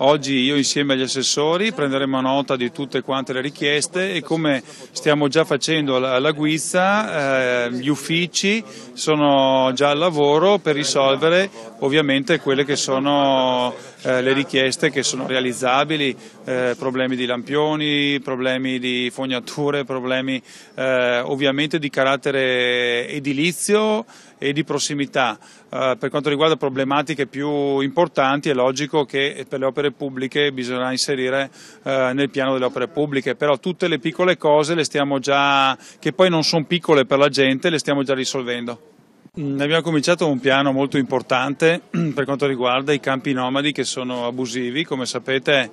Oggi io insieme agli assessori prenderemo nota di tutte quante le richieste e come stiamo già facendo alla Guizza eh, gli uffici sono già al lavoro per risolvere ovviamente quelle che sono eh, le richieste che sono realizzabili, eh, problemi di lampioni, problemi di fognature, problemi eh, ovviamente di carattere edilizio e di prossimità. Eh, per quanto riguarda problematiche più importanti è logico che per le opere opere pubbliche bisognerà inserire eh, nel piano delle opere pubbliche, però tutte le piccole cose le stiamo già, che poi non sono piccole per la gente, le stiamo già risolvendo. Mm, abbiamo cominciato un piano molto importante per quanto riguarda i campi nomadi che sono abusivi, come sapete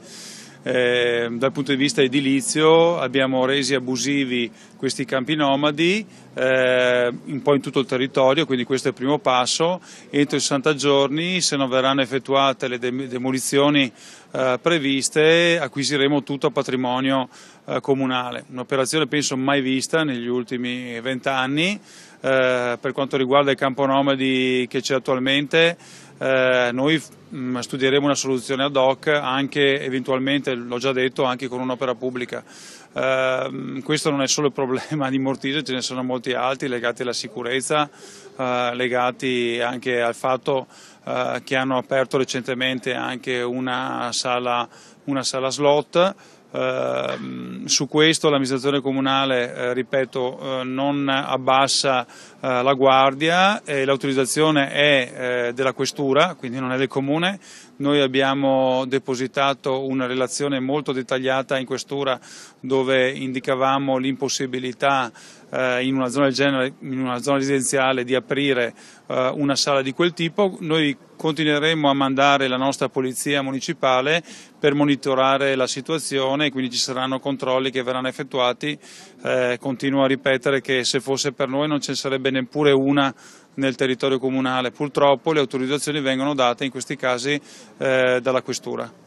eh, dal punto di vista edilizio abbiamo resi abusivi questi campi nomadi eh, un po' in tutto il territorio, quindi questo è il primo passo. Entro i 60 giorni, se non verranno effettuate le demolizioni eh, previste, acquisiremo tutto a patrimonio eh, comunale. Un'operazione penso mai vista negli ultimi vent'anni. Eh, per quanto riguarda i campo nomadi che c'è attualmente, eh, noi mm, studieremo una soluzione ad hoc anche eventualmente, l'ho già detto, anche con un'opera pubblica. Eh, mm, questo non è solo il problema di Mortise, ce ne sono molti altri legati alla sicurezza, eh, legati anche al fatto eh, che hanno aperto recentemente anche una sala, una sala slot. Eh, mm, su questo l'amministrazione comunale, ripeto, non abbassa eh, la guardia e l'autorizzazione è eh, della questura, quindi non è del comune. Noi abbiamo depositato una relazione molto dettagliata in questura dove indicavamo l'impossibilità eh, in una zona del genere, in una zona residenziale, di aprire una sala di quel tipo. Noi continueremo a mandare la nostra polizia municipale per monitorare la situazione, quindi ci saranno controlli che verranno effettuati. continuo a ripetere che se fosse per noi non ci sarebbe neppure una nel territorio comunale. Purtroppo le autorizzazioni vengono date in questi casi eh, dalla Questura.